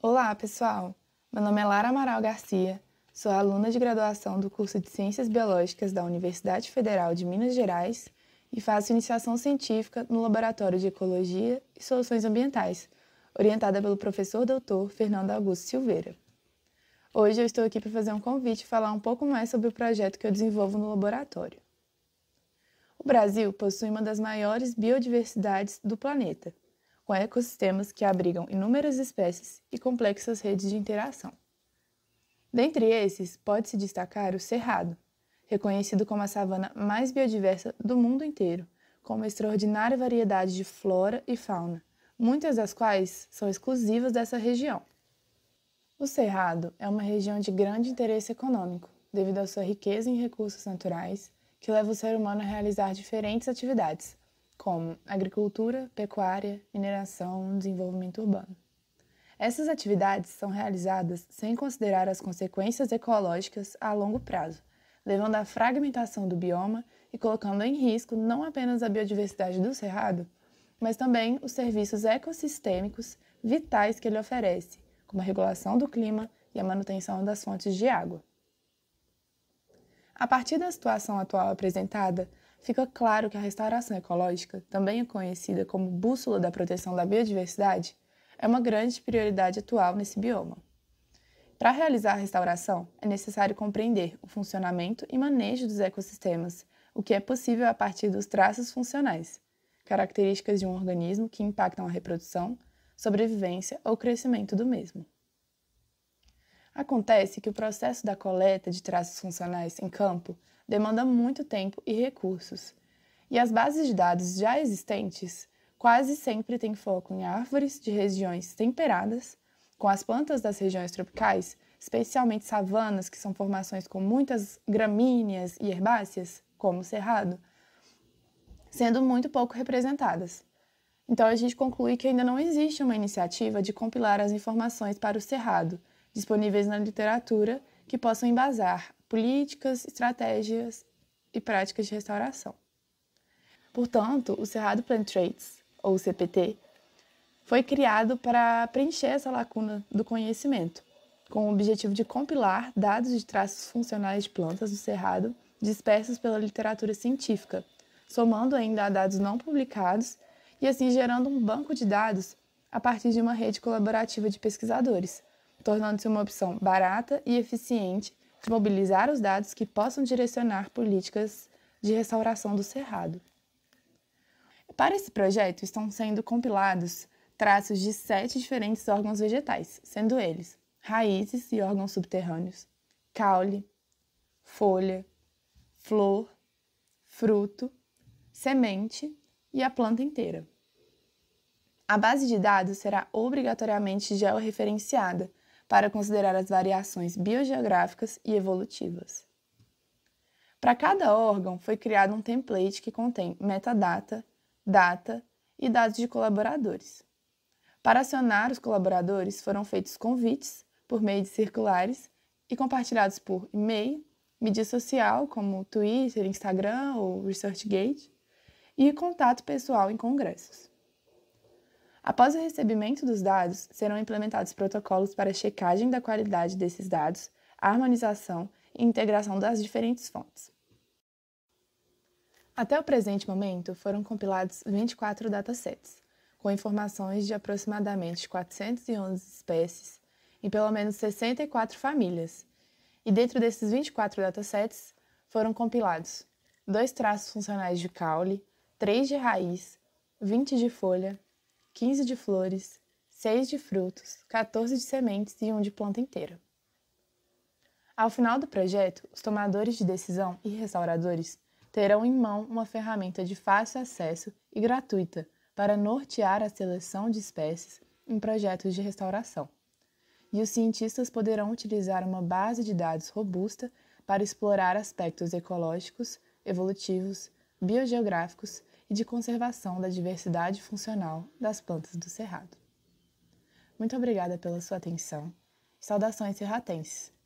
Olá, pessoal! Meu nome é Lara Amaral Garcia, sou aluna de graduação do curso de Ciências Biológicas da Universidade Federal de Minas Gerais e faço iniciação científica no Laboratório de Ecologia e Soluções Ambientais, orientada pelo professor doutor Fernando Augusto Silveira. Hoje eu estou aqui para fazer um convite e falar um pouco mais sobre o projeto que eu desenvolvo no laboratório. O Brasil possui uma das maiores biodiversidades do planeta – com ecossistemas que abrigam inúmeras espécies e complexas redes de interação. Dentre esses, pode-se destacar o Cerrado, reconhecido como a savana mais biodiversa do mundo inteiro, com uma extraordinária variedade de flora e fauna, muitas das quais são exclusivas dessa região. O Cerrado é uma região de grande interesse econômico, devido à sua riqueza em recursos naturais, que leva o ser humano a realizar diferentes atividades, como agricultura, pecuária, mineração, desenvolvimento urbano. Essas atividades são realizadas sem considerar as consequências ecológicas a longo prazo, levando à fragmentação do bioma e colocando em risco não apenas a biodiversidade do cerrado, mas também os serviços ecossistêmicos vitais que ele oferece, como a regulação do clima e a manutenção das fontes de água. A partir da situação atual apresentada, fica claro que a restauração ecológica, também é conhecida como bússola da proteção da biodiversidade, é uma grande prioridade atual nesse bioma. Para realizar a restauração, é necessário compreender o funcionamento e manejo dos ecossistemas, o que é possível a partir dos traços funcionais, características de um organismo que impactam a reprodução, sobrevivência ou crescimento do mesmo. Acontece que o processo da coleta de traços funcionais em campo demanda muito tempo e recursos. E as bases de dados já existentes quase sempre têm foco em árvores de regiões temperadas, com as plantas das regiões tropicais, especialmente savanas, que são formações com muitas gramíneas e herbáceas, como o cerrado, sendo muito pouco representadas. Então a gente conclui que ainda não existe uma iniciativa de compilar as informações para o cerrado disponíveis na literatura que possam embasar políticas, estratégias e práticas de restauração. Portanto, o Cerrado Plant Traits, ou CPT, foi criado para preencher essa lacuna do conhecimento, com o objetivo de compilar dados de traços funcionais de plantas do cerrado dispersos pela literatura científica, somando ainda a dados não publicados e assim gerando um banco de dados a partir de uma rede colaborativa de pesquisadores, tornando-se uma opção barata e eficiente de mobilizar os dados que possam direcionar políticas de restauração do Cerrado. Para esse projeto estão sendo compilados traços de sete diferentes órgãos vegetais, sendo eles raízes e órgãos subterrâneos, caule, folha, flor, fruto, semente e a planta inteira. A base de dados será obrigatoriamente georreferenciada para considerar as variações biogeográficas e evolutivas. Para cada órgão foi criado um template que contém metadata, data e dados de colaboradores. Para acionar os colaboradores foram feitos convites por meio de circulares e compartilhados por e-mail, mídia social como Twitter, Instagram ou ResearchGate e contato pessoal em congressos. Após o recebimento dos dados, serão implementados protocolos para checagem da qualidade desses dados, harmonização e integração das diferentes fontes. Até o presente momento, foram compilados 24 datasets, com informações de aproximadamente 411 espécies em pelo menos 64 famílias. E dentro desses 24 datasets, foram compilados dois traços funcionais de caule, três de raiz, 20 de folha, 15 de flores, 6 de frutos, 14 de sementes e 1 de planta inteira. Ao final do projeto, os tomadores de decisão e restauradores terão em mão uma ferramenta de fácil acesso e gratuita para nortear a seleção de espécies em projetos de restauração. E os cientistas poderão utilizar uma base de dados robusta para explorar aspectos ecológicos, evolutivos, biogeográficos e de conservação da diversidade funcional das plantas do cerrado. Muito obrigada pela sua atenção. Saudações serratenses!